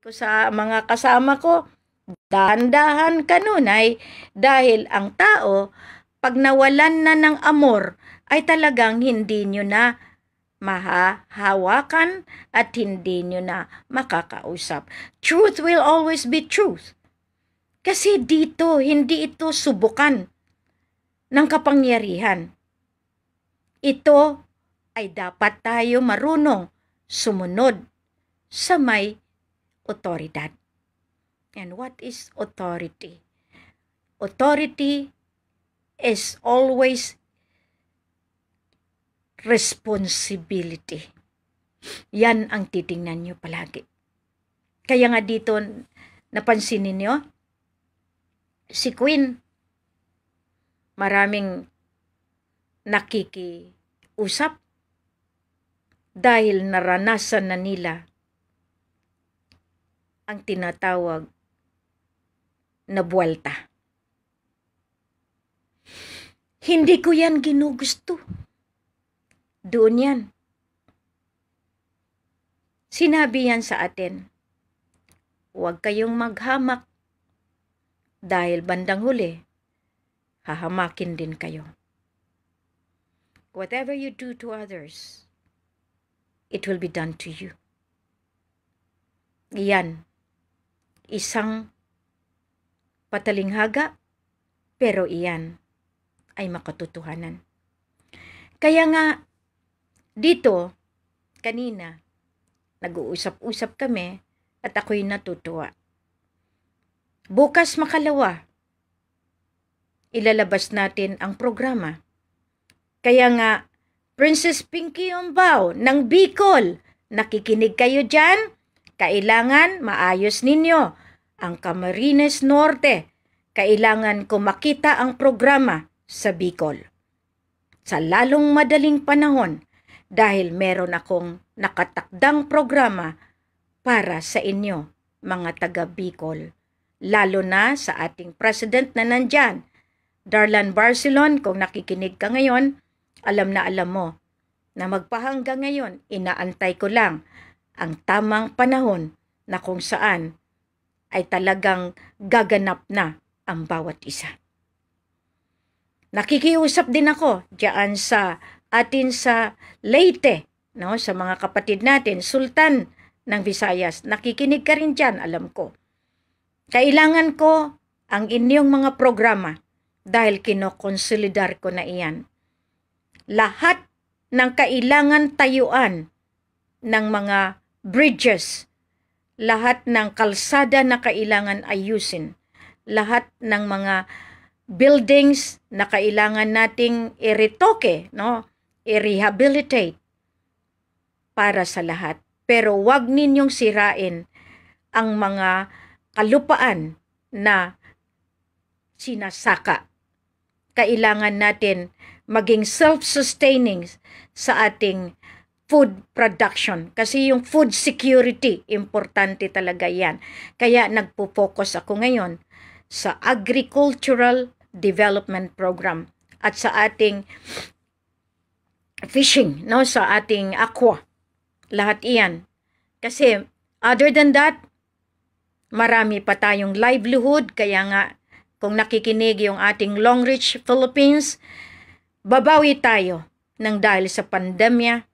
ko sa mga kasama ko, dahan-dahan kanunay dahil ang tao, pag nawalan na ng amor, ay talagang hindi nyo na mahahawakan at hindi nyo na makakausap. Truth will always be truth. Kasi dito, hindi ito subukan ng kapangyarihan. Ito ay dapat tayo marunong sumunod sa may otoridad. And what is authority? Authority is always responsibility. Yan ang titingnan nyo palagi. Kaya nga dito, napansin ninyo, si Queen, maraming nakikiusap dahil naranasan na nila ang tinatawag na buwalta. Hindi ko yan ginugusto. Doon yan. Sinabi yan sa atin. Huwag kayong maghamak dahil bandang huli, hahamakin din kayo. Whatever you do to others, it will be done to you. Iyan Isang patalinghaga, pero iyan ay makatotohanan. Kaya nga, dito, kanina, nag-uusap-usap kami at ako'y natutuwa. Bukas makalawa, ilalabas natin ang programa. Kaya nga, Princess Pinky Umbao ng Bicol, nakikinig kayo dyan? Kailangan maayos ninyo ang Camarines Norte. Kailangan kumakita ang programa sa Bicol. Sa lalong madaling panahon dahil meron akong nakatakdang programa para sa inyo mga taga Bicol. Lalo na sa ating president na nandyan, Darlan Barcelon, kung nakikinig ka ngayon, alam na alam mo na magpahangga ngayon, inaantay ko lang ang tamang panahon na kung saan ay talagang gaganap na ang bawat isa. Nakikiusap din ako diyan sa atin sa Leyte, no, sa mga kapatid natin, Sultan ng Visayas. Nakikinig ka rin diyan, alam ko. Kailangan ko ang inyong mga programa dahil kinokonsolidar ko na iyan. Lahat ng kailangan tayuan ng mga bridges, lahat ng kalsada na kailangan ayusin, lahat ng mga buildings na kailangan nating iretoke, no? i-rehabilitate para sa lahat. Pero wag ninyong sirain ang mga kalupaan na sinasaka. Kailangan natin maging self-sustaining sa ating food production. Kasi yung food security, importante talaga yan. Kaya nagpo-focus ako ngayon sa agricultural development program at sa ating fishing, no, sa ating aqua. Lahat iyan. Kasi other than that, marami pa tayong livelihood. Kaya nga, kung nakikinig yung ating Long Reach Philippines, babawi tayo nang dahil sa pandemya,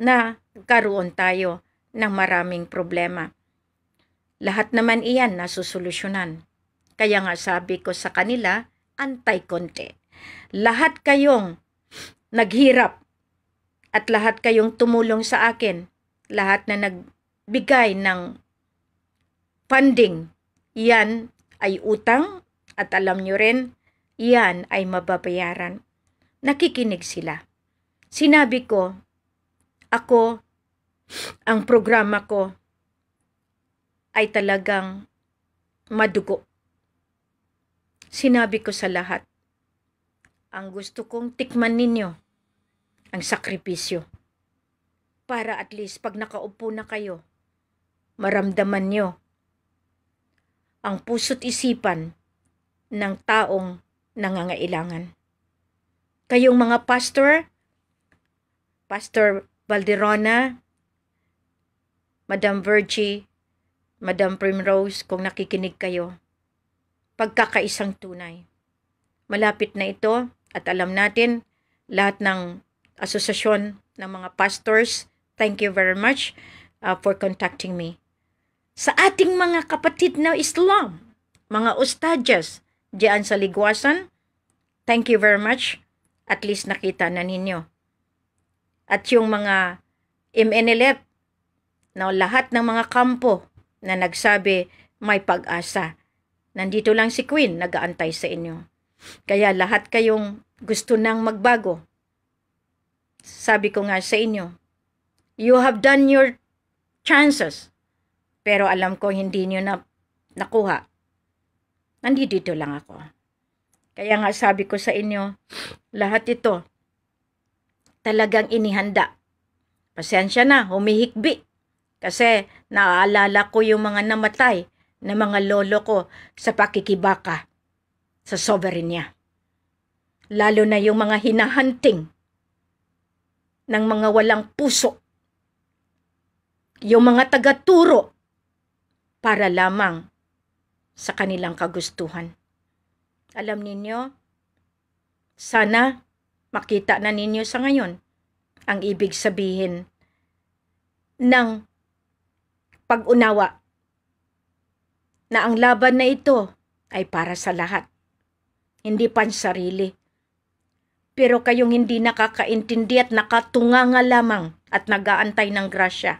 na karoon tayo ng maraming problema. Lahat naman iyan nasusolusyonan. Kaya nga sabi ko sa kanila, antay konti. Lahat kayong naghirap at lahat kayong tumulong sa akin, lahat na nagbigay ng funding, yan ay utang at alam nyo rin, yan ay mababayaran. Nakikinig sila. Sinabi ko, ako, ang programa ko ay talagang madugo. Sinabi ko sa lahat, ang gusto kong tikman ninyo, ang sakripisyo. Para at least pag nakaupo na kayo, maramdaman nyo ang puso't isipan ng taong nangangailangan. Kayong mga pastor, Pastor Valderona, Madam Virgie, Madam Primrose, kung nakikinig kayo. Pagkakaisang tunay. Malapit na ito at alam natin lahat ng asosasyon ng mga pastors. Thank you very much uh, for contacting me. Sa ating mga kapatid na Islam, mga ustadyas diyan sa Ligwasan, thank you very much. At least nakita na ninyo at yung mga MNLF na lahat ng mga kampo na nagsabi may pag-asa. Nandito lang si Queen nagaantay sa inyo. Kaya lahat kayong gusto nang magbago. Sabi ko nga sa inyo, you have done your chances. Pero alam ko hindi niyo na nakuha. Nandito lang ako. Kaya nga sabi ko sa inyo, lahat ito talagang inihanda. Pasensya na, humihikbi. Kasi naaalala ko yung mga namatay na mga lolo ko sa pakikibaka sa sovereign niya. Lalo na yung mga hinahunting ng mga walang puso. Yung mga tagaturo para lamang sa kanilang kagustuhan. Alam ninyo, sana Makita na ninyo sa ngayon ang ibig sabihin ng pag-unawa na ang laban na ito ay para sa lahat, hindi pansarili. Pero kayong hindi nakakaintindi at nakatunganga lamang at nagaantay ng grasya.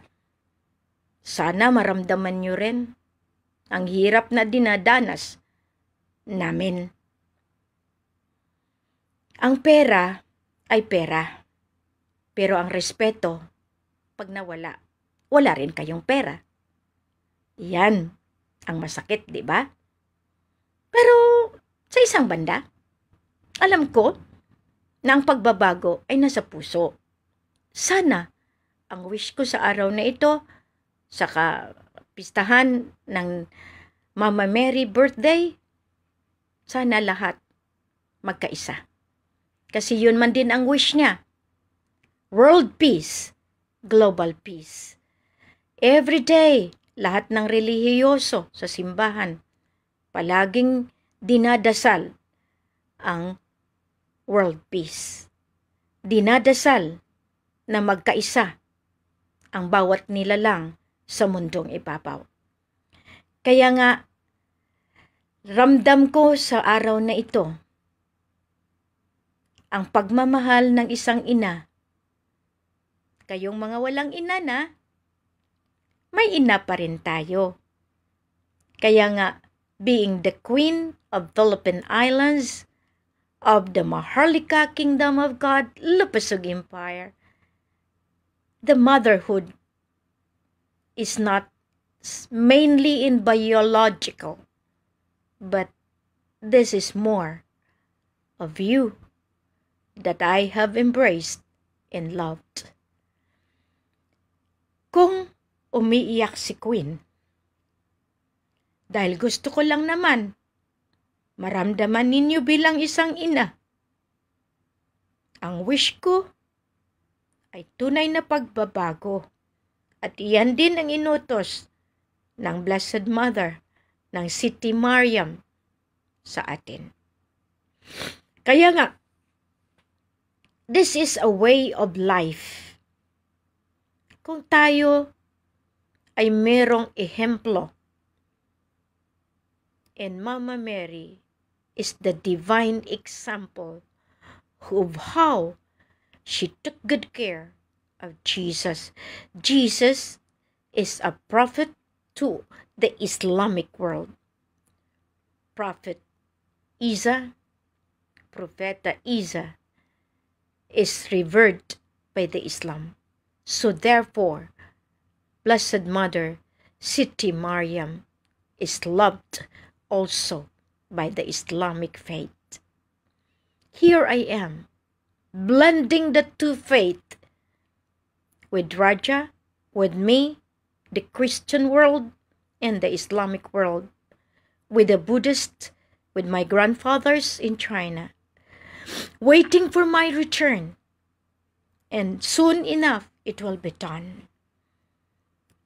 Sana maramdaman nyo rin ang hirap na dinadanas namin. Ang pera ay pera. Pero ang respeto, pag nawala, wala rin kayong pera. Yan ang masakit, di ba? Pero sa isang banda, alam ko na ang pagbabago ay nasa puso. Sana ang wish ko sa araw na ito, sa pistahan ng Mama Mary birthday, sana lahat magkaisa. Kasi yun man din ang wish niya. World peace, global peace. Every day, lahat ng relihiyoso sa simbahan, palaging dinadasal ang world peace. Dinadasal na magkaisa ang bawat nilalang sa mundong ibabaw. Kaya nga, ramdam ko sa araw na ito ang pagmamahal ng isang ina. Kayong mga walang ina na, may ina pa rin tayo. Kaya nga, being the queen of Philippine Islands, of the Maharlika Kingdom of God, Lupusug Empire, the motherhood is not mainly in biological, but this is more of you that I have embraced and loved. Kung umiiyak si Queen, dahil gusto ko lang naman maramdaman ninyo bilang isang ina. Ang wish ko ay tunay na pagbabago at iyan din ang inutos ng Blessed Mother ng City Mariam sa atin. Kaya nga, This is a way of life. Kung tayo ay merong ehemplo, and Mama Mary is the divine example of how she took good care of Jesus. Jesus is a prophet to the Islamic world. Prophet Isa, Propheta Isa, is revered by the Islam. So therefore, Blessed Mother, Siti Maryam, is loved also by the Islamic faith. Here I am, blending the two faiths with Raja, with me, the Christian world, and the Islamic world, with the Buddhist, with my grandfathers in China, waiting for my return. And soon enough, it will be done.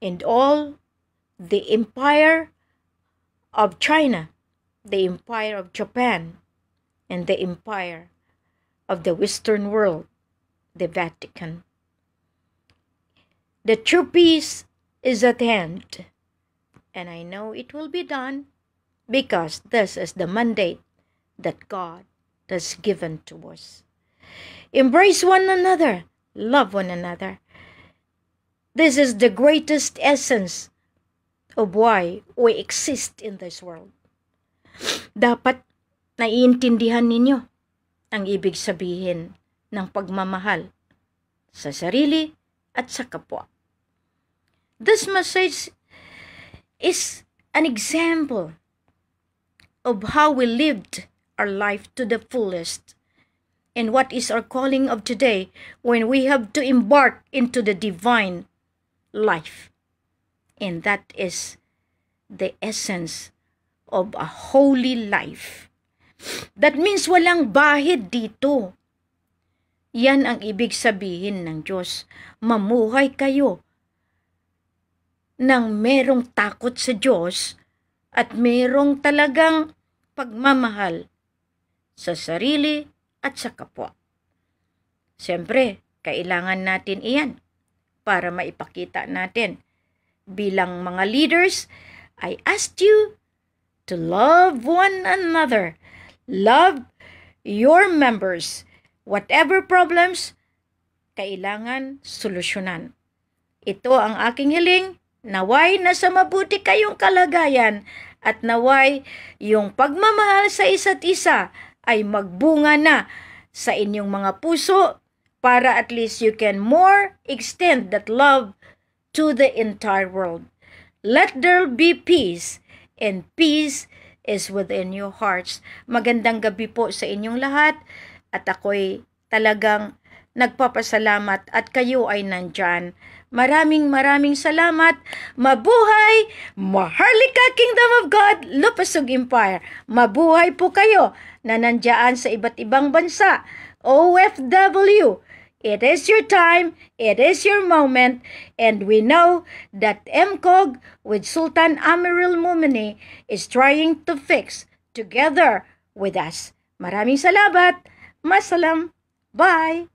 And all the empire of China, the empire of Japan, and the empire of the Western world, the Vatican. The true peace is at hand, and I know it will be done because this is the mandate that God that's given to us. Embrace one another, love one another. This is the greatest essence of why we exist in this world. Dapat naiintindihan ninyo ang ibig sabihin ng pagmamahal sa sarili at sa kapwa. This message is an example of how we lived our life to the fullest. And what is our calling of today when we have to embark into the divine life? And that is the essence of a holy life. That means walang bahid dito. Yan ang ibig sabihin ng Diyos. Mamuhay kayo nang merong takot sa Diyos at merong talagang pagmamahal sa sarili at sa kapwa. Siyempre, kailangan natin iyan para maipakita natin bilang mga leaders, I asked you to love one another. Love your members. Whatever problems, kailangan solusyonan. Ito ang aking hiling, naway na sa mabuti kayong kalagayan at naway yung pagmamahal sa isa't isa ay magbunga na sa inyong mga puso para at least you can more extend that love to the entire world. Let there be peace and peace is within your hearts. Magandang gabi po sa inyong lahat at ako'y talagang nagpapasalamat at kayo ay nandyan. Maraming maraming salamat. Mabuhay! Maharlika Kingdom of God, Lupasog Empire. Mabuhay po kayo na nandyan sa iba't ibang bansa. OFW, it is your time, it is your moment, and we know that MCOG with Sultan Amirul Mumini is trying to fix together with us. Maraming salamat. Masalam. Bye.